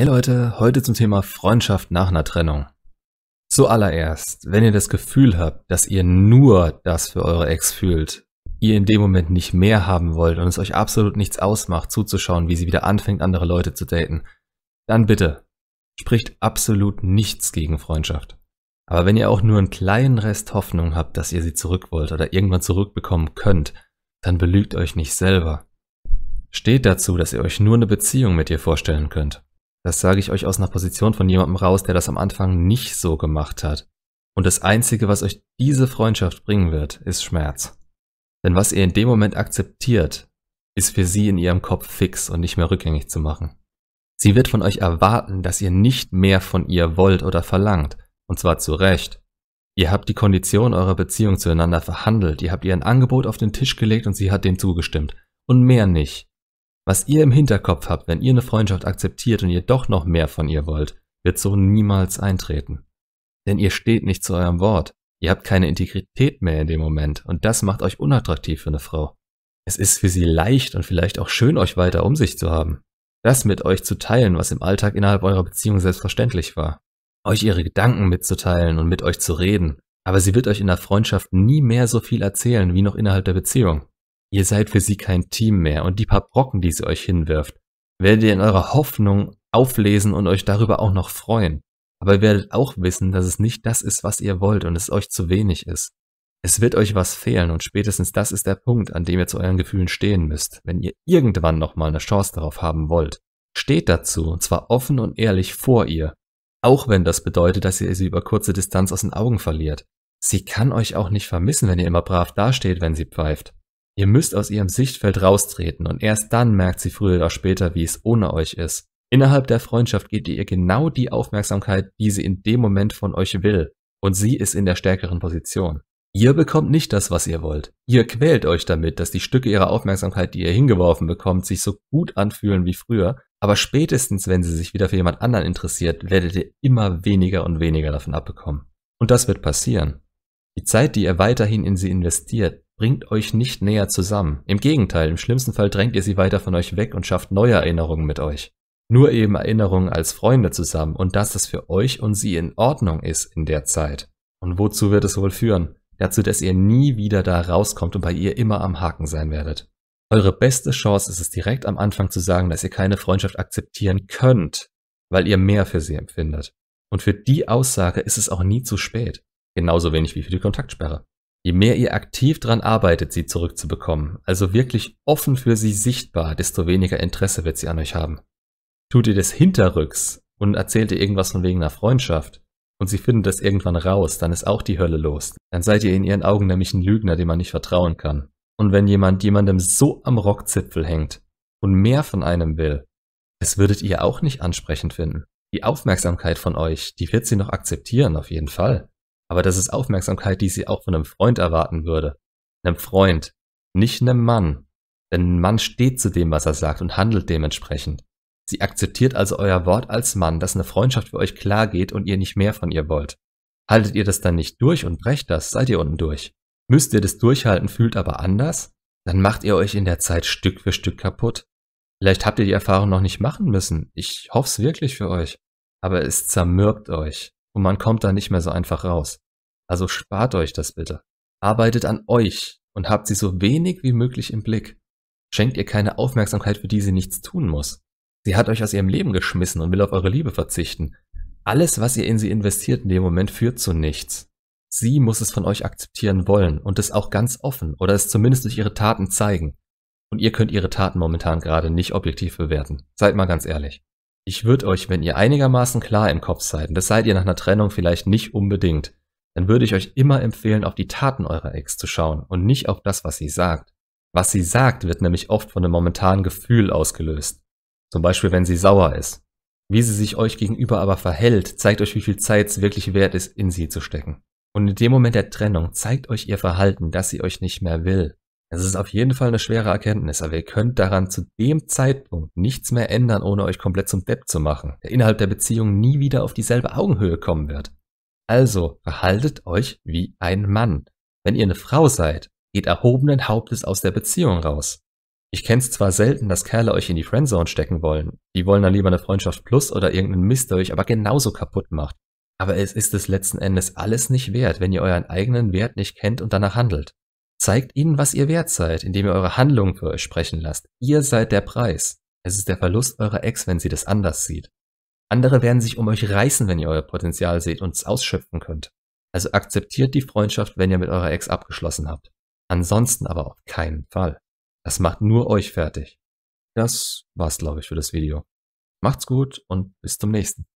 Hey Leute, heute zum Thema Freundschaft nach einer Trennung. Zuallererst, wenn ihr das Gefühl habt, dass ihr nur das für eure Ex fühlt, ihr in dem Moment nicht mehr haben wollt und es euch absolut nichts ausmacht, zuzuschauen, wie sie wieder anfängt, andere Leute zu daten, dann bitte, spricht absolut nichts gegen Freundschaft. Aber wenn ihr auch nur einen kleinen Rest Hoffnung habt, dass ihr sie zurück wollt oder irgendwann zurückbekommen könnt, dann belügt euch nicht selber. Steht dazu, dass ihr euch nur eine Beziehung mit ihr vorstellen könnt. Das sage ich euch aus einer Position von jemandem raus, der das am Anfang nicht so gemacht hat. Und das Einzige, was euch diese Freundschaft bringen wird, ist Schmerz. Denn was ihr in dem Moment akzeptiert, ist für sie in ihrem Kopf fix und nicht mehr rückgängig zu machen. Sie wird von euch erwarten, dass ihr nicht mehr von ihr wollt oder verlangt, und zwar zu Recht. Ihr habt die Kondition eurer Beziehung zueinander verhandelt, ihr habt ihr ein Angebot auf den Tisch gelegt und sie hat dem zugestimmt. Und mehr nicht. Was ihr im Hinterkopf habt, wenn ihr eine Freundschaft akzeptiert und ihr doch noch mehr von ihr wollt, wird so niemals eintreten. Denn ihr steht nicht zu eurem Wort. Ihr habt keine Integrität mehr in dem Moment und das macht euch unattraktiv für eine Frau. Es ist für sie leicht und vielleicht auch schön, euch weiter um sich zu haben. Das mit euch zu teilen, was im Alltag innerhalb eurer Beziehung selbstverständlich war. Euch ihre Gedanken mitzuteilen und mit euch zu reden. Aber sie wird euch in der Freundschaft nie mehr so viel erzählen wie noch innerhalb der Beziehung. Ihr seid für sie kein Team mehr und die paar Brocken, die sie euch hinwirft, werdet ihr in eurer Hoffnung auflesen und euch darüber auch noch freuen. Aber ihr werdet auch wissen, dass es nicht das ist, was ihr wollt und es euch zu wenig ist. Es wird euch was fehlen und spätestens das ist der Punkt, an dem ihr zu euren Gefühlen stehen müsst, wenn ihr irgendwann nochmal eine Chance darauf haben wollt. Steht dazu, und zwar offen und ehrlich vor ihr, auch wenn das bedeutet, dass ihr sie über kurze Distanz aus den Augen verliert. Sie kann euch auch nicht vermissen, wenn ihr immer brav dasteht, wenn sie pfeift. Ihr müsst aus ihrem Sichtfeld raustreten und erst dann merkt sie früher oder später, wie es ohne euch ist. Innerhalb der Freundschaft gebt ihr ihr genau die Aufmerksamkeit, die sie in dem Moment von euch will. Und sie ist in der stärkeren Position. Ihr bekommt nicht das, was ihr wollt. Ihr quält euch damit, dass die Stücke ihrer Aufmerksamkeit, die ihr hingeworfen bekommt, sich so gut anfühlen wie früher. Aber spätestens, wenn sie sich wieder für jemand anderen interessiert, werdet ihr immer weniger und weniger davon abbekommen. Und das wird passieren. Die Zeit, die ihr weiterhin in sie investiert, bringt euch nicht näher zusammen. Im Gegenteil, im schlimmsten Fall drängt ihr sie weiter von euch weg und schafft neue Erinnerungen mit euch. Nur eben Erinnerungen als Freunde zusammen und dass das für euch und sie in Ordnung ist in der Zeit. Und wozu wird es wohl führen? Dazu, dass ihr nie wieder da rauskommt und bei ihr immer am Haken sein werdet. Eure beste Chance ist es direkt am Anfang zu sagen, dass ihr keine Freundschaft akzeptieren könnt, weil ihr mehr für sie empfindet. Und für die Aussage ist es auch nie zu spät. Genauso wenig wie für die Kontaktsperre. Je mehr ihr aktiv daran arbeitet, sie zurückzubekommen, also wirklich offen für sie sichtbar, desto weniger Interesse wird sie an euch haben. Tut ihr das hinterrücks und erzählt ihr irgendwas von wegen einer Freundschaft und sie findet das irgendwann raus, dann ist auch die Hölle los. Dann seid ihr in ihren Augen nämlich ein Lügner, dem man nicht vertrauen kann. Und wenn jemand jemandem so am Rockzipfel hängt und mehr von einem will, es würdet ihr auch nicht ansprechend finden. Die Aufmerksamkeit von euch, die wird sie noch akzeptieren, auf jeden Fall. Aber das ist Aufmerksamkeit, die sie auch von einem Freund erwarten würde. Einem Freund, nicht einem Mann. Denn ein Mann steht zu dem, was er sagt und handelt dementsprechend. Sie akzeptiert also euer Wort als Mann, dass eine Freundschaft für euch klar geht und ihr nicht mehr von ihr wollt. Haltet ihr das dann nicht durch und brecht das, seid ihr unten durch. Müsst ihr das durchhalten, fühlt aber anders, dann macht ihr euch in der Zeit Stück für Stück kaputt. Vielleicht habt ihr die Erfahrung noch nicht machen müssen. Ich hoff's wirklich für euch. Aber es zermürbt euch und man kommt da nicht mehr so einfach raus. Also spart euch das bitte. Arbeitet an euch und habt sie so wenig wie möglich im Blick. Schenkt ihr keine Aufmerksamkeit, für die sie nichts tun muss. Sie hat euch aus ihrem Leben geschmissen und will auf eure Liebe verzichten. Alles, was ihr in sie investiert in dem Moment, führt zu nichts. Sie muss es von euch akzeptieren wollen und es auch ganz offen oder es zumindest durch ihre Taten zeigen. Und ihr könnt ihre Taten momentan gerade nicht objektiv bewerten. Seid mal ganz ehrlich. Ich würde euch, wenn ihr einigermaßen klar im Kopf seid, und das seid ihr nach einer Trennung vielleicht nicht unbedingt, dann würde ich euch immer empfehlen, auf die Taten eurer Ex zu schauen und nicht auf das, was sie sagt. Was sie sagt, wird nämlich oft von einem momentanen Gefühl ausgelöst. Zum Beispiel, wenn sie sauer ist. Wie sie sich euch gegenüber aber verhält, zeigt euch, wie viel Zeit es wirklich wert ist, in sie zu stecken. Und in dem Moment der Trennung zeigt euch ihr Verhalten, dass sie euch nicht mehr will. Es ist auf jeden Fall eine schwere Erkenntnis, aber ihr könnt daran zu dem Zeitpunkt nichts mehr ändern, ohne euch komplett zum Depp zu machen, der innerhalb der Beziehung nie wieder auf dieselbe Augenhöhe kommen wird. Also verhaltet euch wie ein Mann. Wenn ihr eine Frau seid, geht erhobenen Hauptes aus der Beziehung raus. Ich kenn's zwar selten, dass Kerle euch in die Friendzone stecken wollen. Die wollen dann lieber eine Freundschaft plus oder irgendeinen Mist, der euch aber genauso kaputt macht. Aber es ist es letzten Endes alles nicht wert, wenn ihr euren eigenen Wert nicht kennt und danach handelt. Zeigt ihnen, was ihr wert seid, indem ihr eure Handlungen für euch sprechen lasst. Ihr seid der Preis. Es ist der Verlust eurer Ex, wenn sie das anders sieht. Andere werden sich um euch reißen, wenn ihr euer Potenzial seht und es ausschöpfen könnt. Also akzeptiert die Freundschaft, wenn ihr mit eurer Ex abgeschlossen habt. Ansonsten aber auf keinen Fall. Das macht nur euch fertig. Das war's, glaube ich, für das Video. Macht's gut und bis zum nächsten.